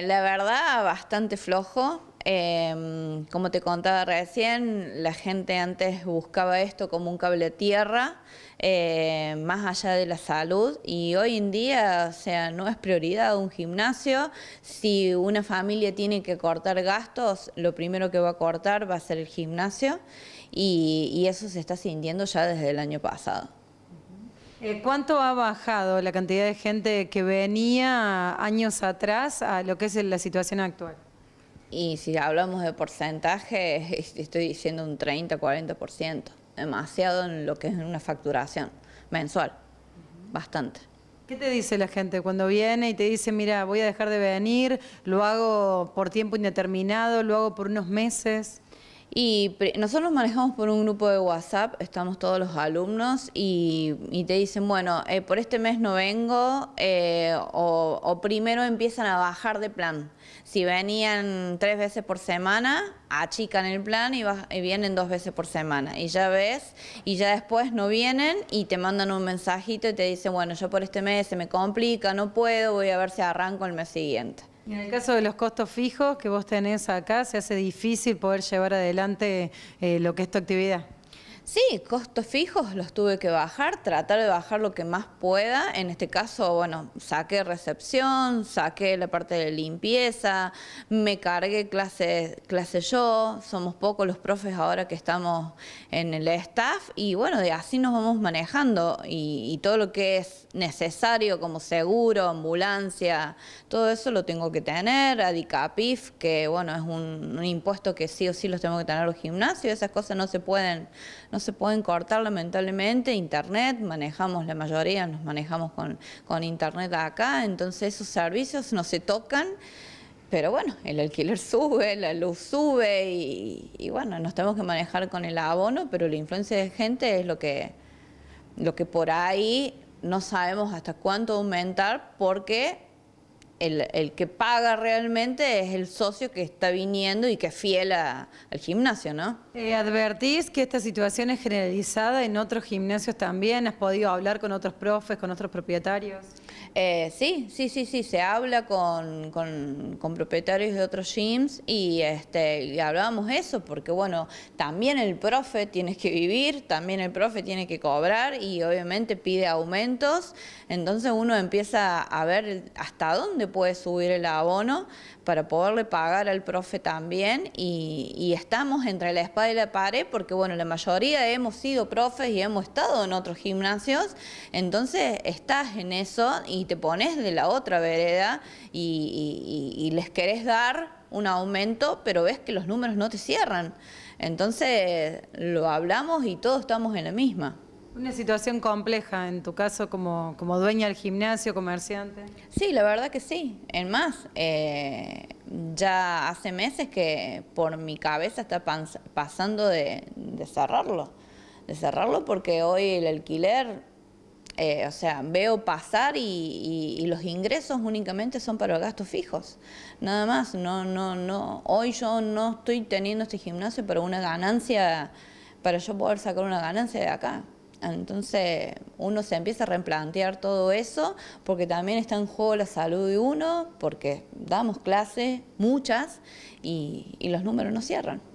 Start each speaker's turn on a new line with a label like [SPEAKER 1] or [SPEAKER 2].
[SPEAKER 1] La verdad, bastante flojo. Em, como te contaba recién, la gente antes buscaba esto como un cable tierra, eh, más allá de la salud, y hoy en día, o sea, no es prioridad un gimnasio. Si una familia tiene que cortar gastos, lo primero que va a cortar va a ser el gimnasio, y, y eso se está sintiendo ya desde el año pasado.
[SPEAKER 2] Eh, ¿Cuánto ha bajado la cantidad de gente que venía años atrás a lo que es
[SPEAKER 1] la situación actual? Y si hablamos de porcentaje, estoy diciendo un 30, 40%, demasiado en lo que es una facturación mensual, bastante. ¿Qué te dice la gente cuando viene y te dice, mira, voy a dejar de venir, lo hago por tiempo indeterminado, lo hago por unos meses? Y nosotros manejamos por un grupo de WhatsApp, estamos todos los alumnos y, te dicen, bueno, eh, por este mes no vengo eh, o, primero empiezan a bajar de plan. Si venían tres veces por semana, achican el plan y, y, vienen dos veces por semana. Y ya ves, y ya después no vienen y te mandan un mensajito y te dicen, bueno, yo por este mes se me complica, no puedo, voy a ver si arranco el mes siguiente en el
[SPEAKER 2] caso de los costos fijos que vos tenés acá, ¿se hace difícil poder llevar adelante eh, lo que es tu actividad?
[SPEAKER 1] Sí, costos fijos los tuve que bajar, tratar de bajar lo que más pueda. En este caso, bueno, saqué recepción, saqué la parte de limpieza, me cargué clase, clase yo, somos pocos los profes ahora que estamos en el staff y bueno, de así nos vamos manejando y, todo lo que es necesario como seguro, ambulancia, todo eso lo tengo que tener, ADICAPIF, que bueno, es un, un impuesto que sí o sí los tengo que tener los gimnasios, esas cosas no se pueden no se pueden cortar lamentablemente, internet, manejamos la mayoría, nos manejamos con, internet acá, entonces esos servicios no se tocan pero bueno, el alquiler sube, la luz sube y, bueno, nos tenemos que manejar con el abono, pero la influencia de gente es lo que, lo que por ahí no sabemos hasta cuánto aumentar porque el, que paga realmente es el socio que está viniendo y que es fiel al gimnasio, ¿no? Eh,
[SPEAKER 2] advertís que esta situación es generalizada en otros gimnasios también. ¿Has podido hablar con otros profes,
[SPEAKER 1] con otros propietarios? Eh, sí, sí, sí, sí. Se habla con, con, propietarios de otros gyms y, este, y hablábamos eso, porque bueno, también el profe tiene que vivir, también el profe tiene que cobrar y obviamente pide aumentos. Entonces uno empieza a ver hasta dónde puedes puede subir el abono para poderle pagar al profe también y, estamos entre la espada y la pared porque bueno, la mayoría hemos sido profes y hemos estado en otros gimnasios, entonces estás en eso y te pones de la otra vereda y, y les querés dar un aumento, pero ves que los números no te cierran. Entonces lo hablamos y todos estamos en la misma. Una situación compleja en tu caso como, como dueña del gimnasio, comerciante. Sí, la verdad que sí. En más, eh, ya hace meses que por mi cabeza está pasando de, cerrarlo. De cerrarlo porque hoy el alquiler, eh, o sea, veo pasar y, los ingresos únicamente son para gastos fijos. Nada más, no, no, no. Hoy yo no estoy teniendo este gimnasio para una ganancia, para yo poder sacar una ganancia de acá. Entonces uno se empieza a replantear todo eso porque también está en juego la salud de uno, porque damos clases, muchas, y, y los números no cierran.